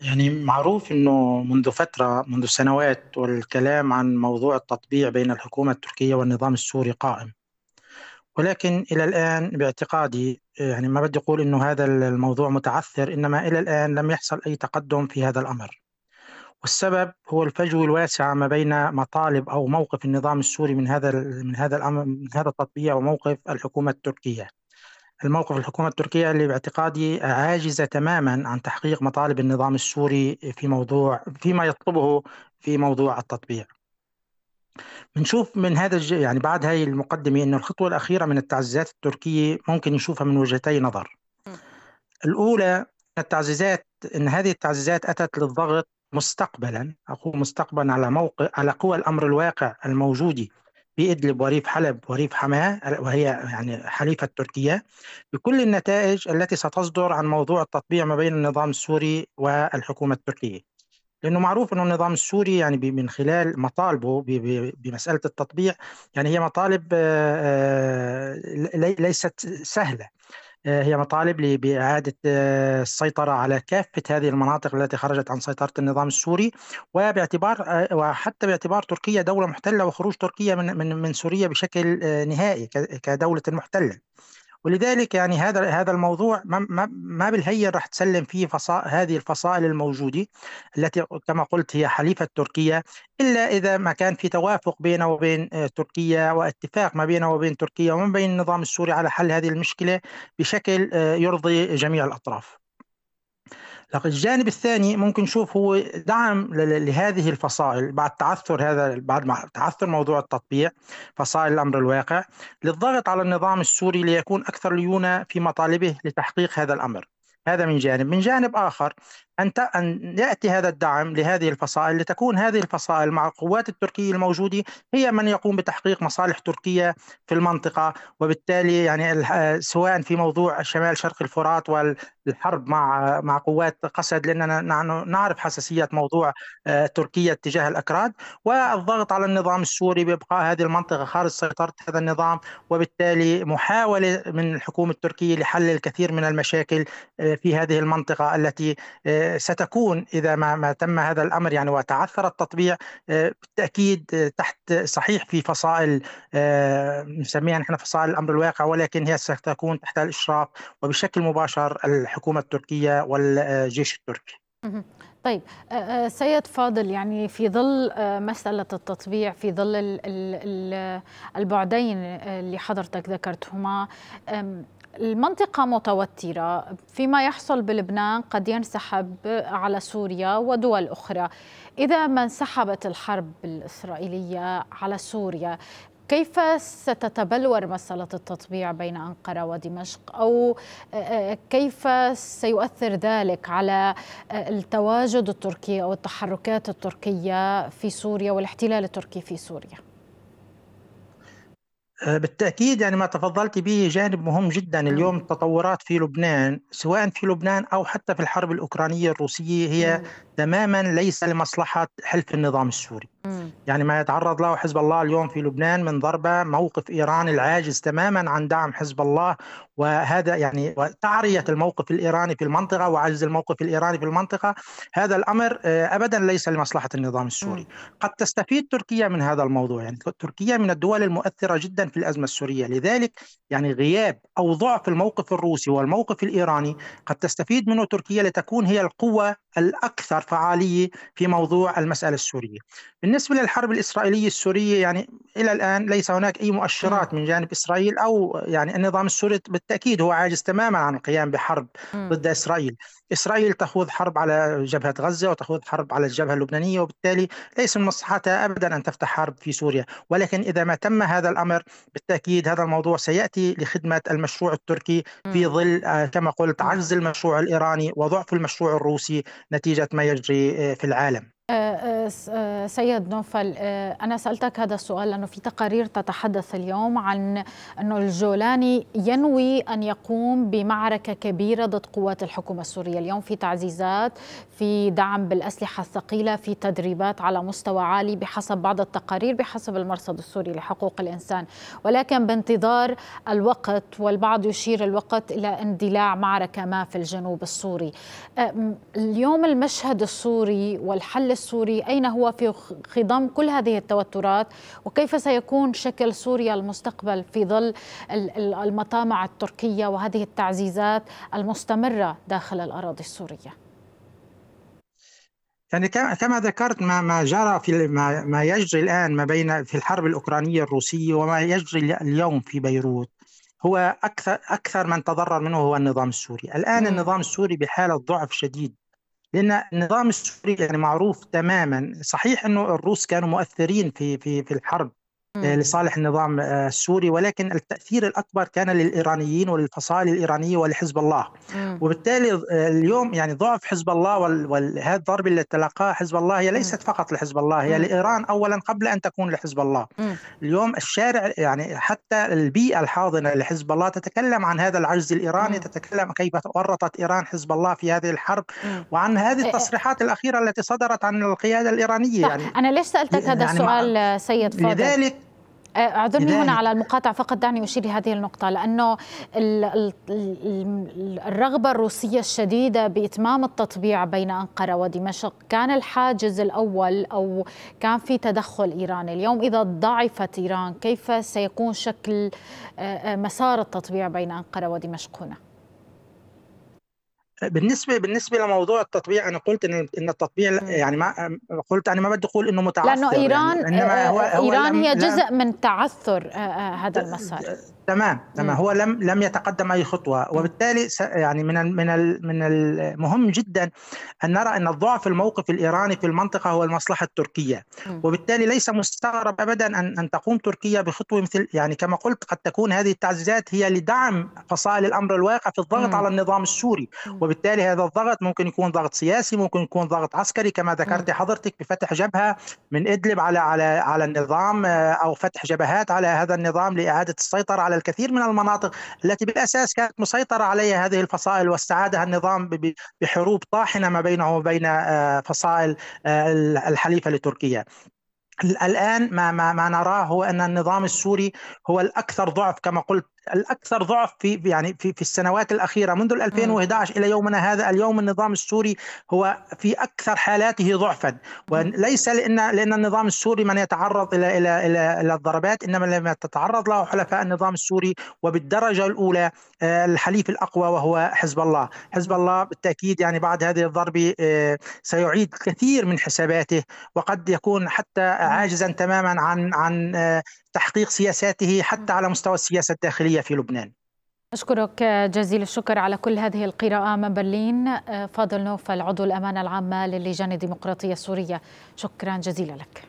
يعني معروف انه منذ فتره منذ سنوات والكلام عن موضوع التطبيع بين الحكومه التركيه والنظام السوري قائم ولكن الى الان باعتقادي يعني ما بدي اقول انه هذا الموضوع متعثر انما الى الان لم يحصل اي تقدم في هذا الامر والسبب هو الفجوه الواسعه ما بين مطالب او موقف النظام السوري من هذا من هذا الامر من هذا التطبيع وموقف الحكومه التركيه الموقف الحكومة التركية اللي باعتقادي عاجزة تماما عن تحقيق مطالب النظام السوري في موضوع فيما يطلبه في موضوع التطبيع بنشوف من هذا يعني بعد هاي المقدمة أن الخطوة الأخيرة من التعزيزات التركية ممكن نشوفها من وجهتي نظر الأولى التعزيزات أن هذه التعزيزات أتت للضغط مستقبلا أقول مستقبلا على موقع على قوى الأمر الواقع الموجودة في إدلب وريف حلب وريف حماة وهي يعني حليفة تركيا بكل النتائج التي ستصدر عن موضوع التطبيع ما بين النظام السوري والحكومة التركية لأنه معروف انه النظام السوري يعني من خلال مطالبه بمسألة التطبيع يعني هي مطالب آه، آه، ليست سهلة آه، هي مطالب بإعادة آه، السيطرة على كافة هذه المناطق التي خرجت عن سيطرة النظام السوري وباعتبار آه، وحتى باعتبار تركيا دولة محتلة وخروج تركيا من من من سوريا بشكل نهائي كدولة محتلة. ولذلك يعني هذا هذا الموضوع ما, ما بالهين راح تسلم فيه فصائل هذه الفصائل الموجوده التي كما قلت هي حليفه تركيا الا اذا ما كان في توافق بينه وبين آه، تركيا واتفاق ما بينه وبين تركيا وما بين النظام السوري على حل هذه المشكله بشكل آه، يرضي جميع الاطراف. لكن الجانب الثاني ممكن نشوف هو دعم لهذه الفصائل بعد تعثر هذا بعد ما تعثر موضوع التطبيع فصائل الامر الواقع للضغط على النظام السوري ليكون اكثر ليونه في مطالبه لتحقيق هذا الامر هذا من جانب من جانب آخر أن أن يأتي هذا الدعم لهذه الفصائل لتكون هذه الفصائل مع القوات التركية الموجودة هي من يقوم بتحقيق مصالح تركيا في المنطقة وبالتالي يعني آه، سواء في موضوع شمال شرق الفرات والحرب مع آه، مع قوات قسد لأننا نعرف حساسية موضوع آه، تركيا تجاه الأكراد والضغط على النظام السوري بإبقاء هذه المنطقة خارج سيطرة هذا النظام وبالتالي محاولة من الحكومة التركية لحل الكثير من المشاكل في هذه المنطقة التي ستكون إذا ما, ما تم هذا الأمر يعني وتعثر التطبيع آه، بالتأكيد آه، تحت صحيح في فصائل آه، نسميها نحن فصائل الأمر الواقع ولكن هي ستكون تحت الإشراف وبشكل مباشر الحكومة التركية والجيش التركي طيب سيد فاضل يعني في ظل مسألة التطبيع في ظل البعدين اللي حضرتك ذكرتهما المنطقة متوترة فيما يحصل بلبنان قد ينسحب على سوريا ودول أخرى إذا ما انسحبت الحرب الإسرائيلية على سوريا كيف ستتبلور مسألة التطبيع بين أنقرة ودمشق أو آه، آه، كيف سيؤثر ذلك على آه، التواجد التركي أو التحركات التركية في سوريا والاحتلال التركي في سوريا؟ آه، بالتاكيد يعني ما تفضلت به جانب مهم جدا نعم. اليوم التطورات في لبنان سواء في لبنان او حتى في الحرب الاوكرانيه الروسيه هي نعم. تماما ليس لمصلحه حلف النظام السوري يعني ما يتعرض له حزب الله اليوم في لبنان من ضربة موقف إيران العاجز تماما عن دعم حزب الله وهذا يعني تعرية الموقف الإيراني في المنطقة وعجز الموقف الإيراني في المنطقة هذا الأمر آه، أبدا ليس لمصلحة النظام السوري قد تستفيد تركيا من هذا الموضوع يعني تركيا من الدول المؤثرة جدا في الأزمة السورية لذلك يعني غياب أو ضعف الموقف الروسي والموقف الإيراني قد تستفيد منه تركيا لتكون هي القوة الاكثر فعاليه في موضوع المساله السوريه. بالنسبه للحرب الاسرائيليه السوريه يعني الى الان ليس هناك اي مؤشرات من جانب اسرائيل او يعني النظام السوري بالتاكيد هو عاجز تماما عن القيام بحرب ضد اسرائيل. اسرائيل تخوض حرب على جبهه غزه وتخوض حرب على الجبهه اللبنانيه وبالتالي ليس من مصلحتها ابدا ان تفتح حرب في سوريا، ولكن اذا ما تم هذا الامر بالتاكيد هذا الموضوع سياتي لخدمه المشروع التركي في ظل آه، كما قلت عجز المشروع الايراني وضعف المشروع الروسي نتيجه ما يجري آه، في العالم آه، آه، آه، سيد نوفل أنا سألتك هذا السؤال لأنه في تقارير تتحدث اليوم عن أنه الجولاني ينوي أن يقوم بمعركة كبيرة ضد قوات الحكومة السورية اليوم في تعزيزات في دعم بالأسلحة الثقيلة في تدريبات على مستوى عالي بحسب بعض التقارير بحسب المرصد السوري لحقوق الإنسان ولكن بانتظار الوقت والبعض يشير الوقت إلى اندلاع معركة ما في الجنوب السوري اليوم المشهد السوري والحل السوري أين هو في خضم كل هذه التوترات وكيف سيكون شكل سوريا المستقبل في ظل المطامع التركية وهذه التعزيزات المستمرة داخل الأراضي السورية يعني كما ذكرت ما ما جرى في ما, يجري الان ما بين في الحرب الاوكرانيه الروسيه وما يجري اليوم في بيروت هو اكثر اكثر من تضرر منه هو النظام السوري، الان النظام السوري بحاله ضعف شديد لان النظام السوري يعني معروف تماما صحيح انه الروس كانوا مؤثرين في في في الحرب آه، لصالح النظام آه، السوري ولكن التأثير الأكبر كان للإيرانيين وللفصائل الإيرانية ولحزب الله وبالتالي آه، اليوم يعني ضعف حزب الله وهذا الضرب اللي تلقاه حزب الله هي ليست فقط لحزب الله هي لإيران أولا قبل أن تكون لحزب الله اليوم الشارع يعني حتى البيئة الحاضنة لحزب الله تتكلم عن هذا العجز الإيراني تتكلم كيف ورطت إيران حزب الله في هذه الحرب وعن هذه إيه، إيه. التصريحات الأخيرة التي صدرت عن القيادة الإيرانية صح. يعني أنا ليش سألتك يعني هذا يعني السؤال سيد فاضل؟ لذلك اعذرني هنا على المقاطعة فقط دعني أشير لهذه النقطة لأنه الرغبة الروسية الشديدة بإتمام التطبيع بين أنقرة ودمشق كان الحاجز الأول أو كان في تدخل إيراني اليوم إذا ضعفت إيران كيف سيكون شكل آه، آه، مسار التطبيع بين أنقرة ودمشق هنا؟ بالنسبه بالنسبه لموضوع التطبيع انا قلت ان ان التطبيع يعني ما قلت انا ما بدي اقول انه متعثر لانه يعني، ايران يعني إنما هو, هو ايران هي جزء من تعثر آه، آه، هذا المسار تمام تمام هو لم لم يتقدم اي خطوه وبالتالي يعني من من من المهم جدا ان نرى ان ضعف الموقف الايراني في المنطقه هو المصلحه التركيه وبالتالي ليس مستغرب ابدا ان ان تقوم تركيا بخطوه مثل يعني كما قلت قد تكون هذه التعزيزات هي لدعم فصائل الامر الواقع في الضغط على النظام السوري وبالتالي هذا الضغط ممكن يكون ضغط سياسي ممكن يكون ضغط عسكري كما ذكرت حضرتك بفتح جبهه من ادلب على على على النظام آه، او فتح جبهات على هذا النظام لاعاده السيطره على الكثير من المناطق التي بالاساس كانت مسيطره عليها هذه الفصائل واستعادها النظام بحروب طاحنه ما بينه وبين آه، فصائل آه، الحليفه لتركيا. الان ما ما نراه هو ان النظام السوري هو الاكثر ضعف كما قلت الاكثر ضعف في يعني في في السنوات الاخيره منذ 2011 الى يومنا هذا اليوم النظام السوري هو في اكثر حالاته ضعفا وليس لان لان النظام السوري من يتعرض الى الى الى, إلى الضربات انما لما تتعرض له حلفاء النظام السوري وبالدرجه الاولى آه، الحليف الاقوى وهو حزب الله، حزب الله بالتاكيد يعني بعد هذه الضربه آه، سيعيد كثير من حساباته وقد يكون حتى عاجزا تماما عن عن آه، تحقيق سياساته حتى على مستوى السياسة الداخلية في لبنان أشكرك جزيل الشكر على كل هذه القراءة من برلين فاضل نوفل عضو الأمانة العامة للجان الديمقراطية السورية شكرا جزيلا لك